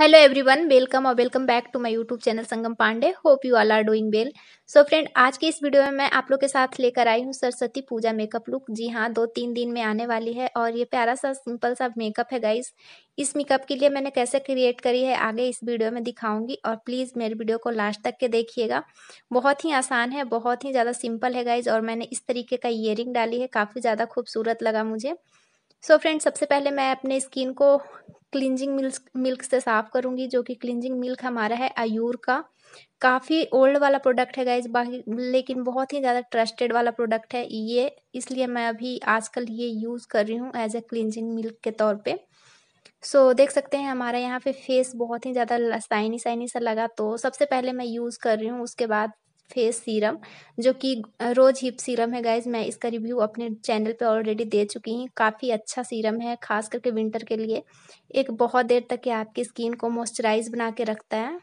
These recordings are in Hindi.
हेलो एवरीवन वेलकम और welcome back to my YouTube channel Sangam Pandey hope you all are doing well so friend आज की इस वीडियो में मैं आप लोग के साथ लेकर आई हूँ सरस्वती पूजा मेकअप लुक जी हाँ दो तीन दिन में आने वाली है और ये प्यारा सा सिंपल सा मेकअप है गाइस इस मेकअप के लिए मैंने कैसे क्रिएट करी है आगे इस वीडियो में दिखाऊंगी और प्लीज़ मेरे वीडियो को लास्ट तक के देखिएगा बहुत ही आसान है बहुत ही ज़्यादा सिंपल है गाइज और मैंने इस तरीके का इयर डाली है काफ़ी ज़्यादा खूबसूरत लगा मुझे सो so फ्रेंड सबसे पहले मैं अपने स्किन को क्लिनजिंग मिल्क मिल्क से साफ़ करूँगी जो कि क्लिनजिंग मिल्क हमारा है आयूर का काफ़ी ओल्ड वाला प्रोडक्ट है गाइज बाकी लेकिन बहुत ही ज़्यादा ट्रस्टेड वाला प्रोडक्ट है ये इसलिए मैं अभी आजकल ये यूज़ कर रही हूँ एज ए क्लिनजिंग मिल्क के तौर पे सो so, देख सकते हैं हमारा यहाँ पे फेस बहुत ही ज़्यादा साइनी साइनी सा लगा तो सबसे पहले मैं यूज़ कर रही हूँ उसके बाद फेस सीरम जो कि रोज हिप सीरम है गाइज मैं इसका रिव्यू अपने चैनल पे ऑलरेडी दे चुकी हूँ काफ़ी अच्छा सीरम है खास करके विंटर के लिए एक बहुत देर तक ये आपकी स्किन को मॉइस्चराइज बना के रखता है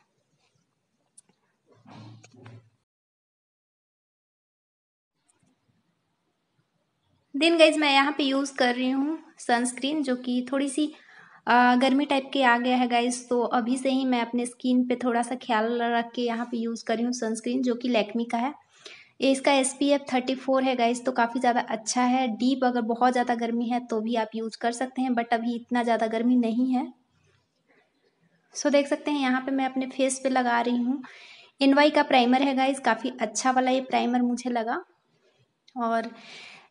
दिन गाइज मैं यहाँ पे यूज़ कर रही हूँ सनस्क्रीन जो कि थोड़ी सी गर्मी टाइप के आ गया है गाइस तो अभी से ही मैं अपने स्किन पे थोड़ा सा ख्याल रख के यहाँ पे यूज़ कर रही हूँ सनस्क्रीन जो कि लैक्मी का है इसका S P F thirty four है गाइस तो काफ़ी ज़्यादा अच्छा है डीप अगर बहुत ज़्यादा गर्मी है तो भी आप यूज़ कर सकते हैं बट अभी इतना ज़्यादा गर्मी नहीं है सो देख सकते हैं यहाँ पर मैं अपने फेस पर लगा रही हूँ इनवाई का प्राइमर है गाइस काफ़ी अच्छा वाला ये प्राइमर मुझे लगा और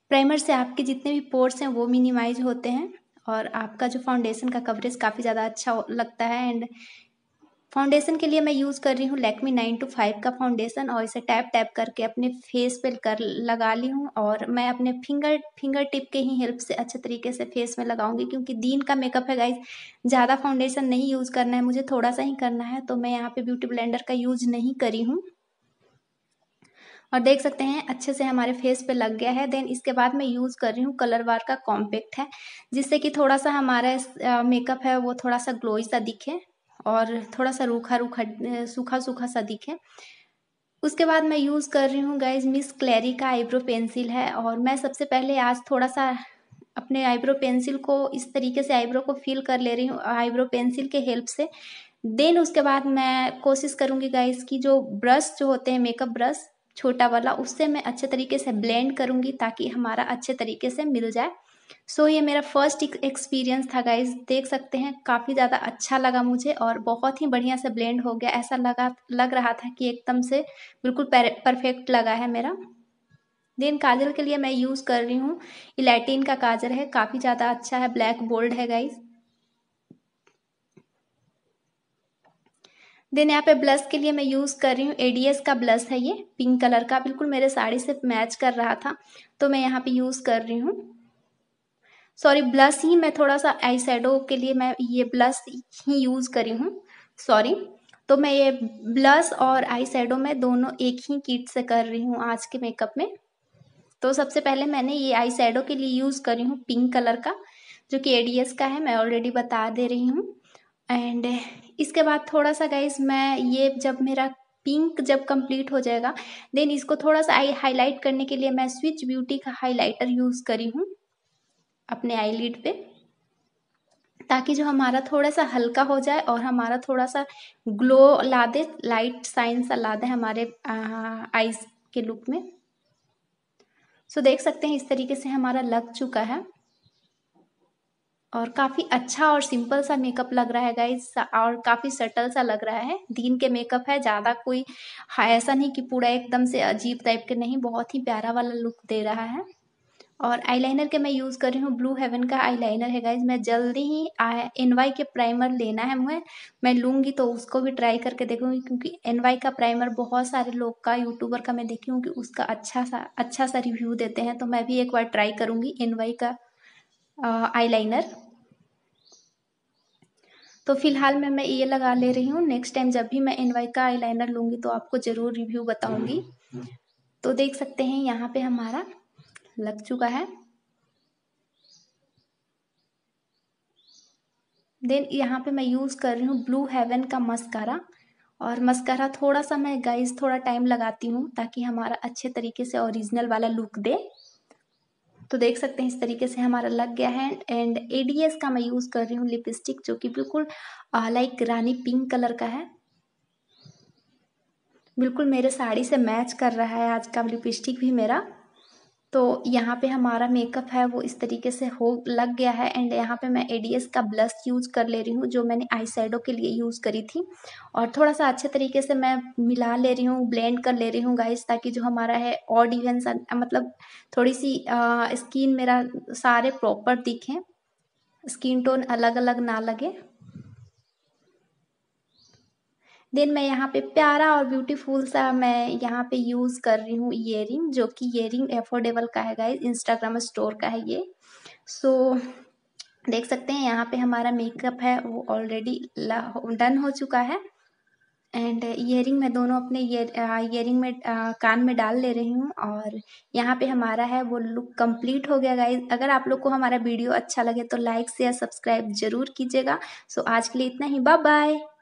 प्राइमर से आपके जितने भी पोर्स हैं वो मिनिमाइज होते हैं और आपका जो फाउंडेशन का कवरेज काफ़ी ज़्यादा अच्छा लगता है एंड फाउंडेशन के लिए मैं यूज़ कर रही हूँ लैक्मी नाइन टू फाइव का फाउंडेशन और इसे टैप टैप करके अपने फेस पे कर लगा ली हूँ और मैं अपने फिंगर फिंगर टिप के ही हेल्प से अच्छे तरीके से फेस में लगाऊंगी क्योंकि दिन का मेकअप है गाइज ज़्यादा फाउंडेशन नहीं यूज़ करना है मुझे थोड़ा सा ही करना है तो मैं यहाँ पे ब्यूटी ब्लेंडर का यूज़ नहीं करी हूँ और देख सकते हैं अच्छे से हमारे फेस पे लग गया है देन इसके बाद मैं यूज़ कर रही हूँ कलर वार का कॉम्पैक्ट है जिससे कि थोड़ा सा हमारा मेकअप है वो थोड़ा सा ग्लोई सा दिखे और थोड़ा सा रूखा रूखा सूखा सूखा सा दिखे उसके बाद मैं यूज़ कर रही हूँ गाइज मिस क्लैरी का आईब्रो पेंसिल है और मैं सबसे पहले आज थोड़ा सा अपने आईब्रो पेंसिल को इस तरीके से आईब्रो को फिल कर ले रही हूँ आईब्रो पेंसिल के हेल्प से देन उसके बाद मैं कोशिश करूँगी गाइज कि जो ब्रश जो होते हैं मेकअप ब्रश छोटा वाला उससे मैं अच्छे तरीके से ब्लेंड करूँगी ताकि हमारा अच्छे तरीके से मिल जाए सो so, ये मेरा फर्स्ट एक्सपीरियंस था गाइज देख सकते हैं काफ़ी ज़्यादा अच्छा लगा मुझे और बहुत ही बढ़िया से ब्लेंड हो गया ऐसा लगा लग रहा था कि एकदम से बिल्कुल परफेक्ट लगा है मेरा देन काजल के लिए मैं यूज़ कर रही हूँ इलेटिन का काजल है काफ़ी ज़्यादा अच्छा है ब्लैक बोल्ड है गाइज़ देन यहाँ पे ब्लश के लिए मैं यूज़ कर रही हूँ एडीएस का ब्लश है ये पिंक कलर का बिल्कुल मेरे साड़ी से मैच कर रहा था तो मैं यहाँ पे यूज़ कर रही हूँ सॉरी ब्लश ही मैं थोड़ा सा आई के लिए मैं ये ब्लश ही यूज़ करी हूँ सॉरी तो मैं ये ब्लश और आई में दोनों एक ही किट से कर रही हूँ आज के मेकअप में तो सबसे पहले मैंने ये आई के लिए यूज़ करी हूँ पिंक कलर का जो कि एडीएस का है मैं ऑलरेडी बता दे रही हूँ एंड इसके बाद थोड़ा सा गाइज मैं ये जब मेरा पिंक जब कंप्लीट हो जाएगा देन इसको थोड़ा सा आई हाईलाइट करने के लिए मैं स्विच ब्यूटी का हाईलाइटर यूज़ करी हूँ अपने आई लिड पे ताकि जो हमारा थोड़ा सा हल्का हो जाए और हमारा थोड़ा सा ग्लो ला दे लाइट साइन सा ला दे हमारे आइज़ के लुक में सो so, देख सकते हैं इस तरीके से हमारा लग चुका है और काफ़ी अच्छा और सिंपल सा मेकअप लग रहा है गाइज और काफ़ी सटल सा लग रहा है दिन के मेकअप है ज़्यादा कोई हाँ, ऐसा नहीं कि पूरा एकदम से अजीब टाइप के नहीं बहुत ही प्यारा वाला लुक दे रहा है और आईलाइनर के मैं यूज़ कर रही हूँ ब्लू हेवन का आईलाइनर है गाइज मैं जल्दी ही एन वाई के प्राइमर लेना है मुझे मैं लूँगी तो उसको भी ट्राई करके देखूंगी क्योंकि एन वाई का प्राइमर बहुत सारे लोग का यूट्यूबर का मैं देखी हूँ कि उसका अच्छा सा अच्छा सा रिव्यू देते हैं तो मैं भी एक बार ट्राई करूँगी एन वाई का आईलाइनर तो फिलहाल मैं मैं ये लगा ले रही हूँ नेक्स्ट टाइम जब भी मैं एन वाई का आई लूंगी तो आपको ज़रूर रिव्यू बताऊंगी तो देख सकते हैं यहाँ पे हमारा लग चुका है देन यहाँ पे मैं यूज़ कर रही हूँ ब्लू हेवन का मस्कारा और मस्कारा थोड़ा सा मैं गाइस थोड़ा टाइम लगाती हूँ ताकि हमारा अच्छे तरीके से ओरिजिनल वाला लुक दे तो देख सकते हैं इस तरीके से हमारा लग गया है एंड एडीएस का मैं यूज़ कर रही हूँ लिपस्टिक जो कि बिल्कुल लाइक रानी पिंक कलर का है बिल्कुल मेरे साड़ी से मैच कर रहा है आज का लिपस्टिक भी मेरा तो यहाँ पे हमारा मेकअप है वो इस तरीके से हो लग गया है एंड यहाँ पे मैं एडीएस का ब्लश यूज़ कर ले रही हूँ जो मैंने आई के लिए यूज़ करी थी और थोड़ा सा अच्छे तरीके से मैं मिला ले रही हूँ ब्लेंड कर ले रही हूँ गाइस ताकि जो हमारा है ऑड इवन मतलब थोड़ी सी स्किन मेरा सारे प्रॉपर दिखें स्किन टोन अलग अलग ना लगे देन मैं यहाँ पे प्यारा और ब्यूटीफुल सा मैं यहाँ पे यूज़ कर रही हूँ इयर जो कि इयर एफोर्डेबल का है गाइज इंस्टाग्राम स्टोर का है ये सो so, देख सकते हैं यहाँ पे हमारा मेकअप है वो ऑलरेडी डन हो चुका है एंड इयर मैं दोनों अपने इयर में आ, कान में डाल ले रही हूँ और यहाँ पे हमारा है वो लुक कंप्लीट हो गया गाइज अगर आप लोग को हमारा वीडियो अच्छा लगे तो लाइक शेयर सब्सक्राइब जरूर कीजिएगा सो so, आज के लिए इतना ही बाय बाय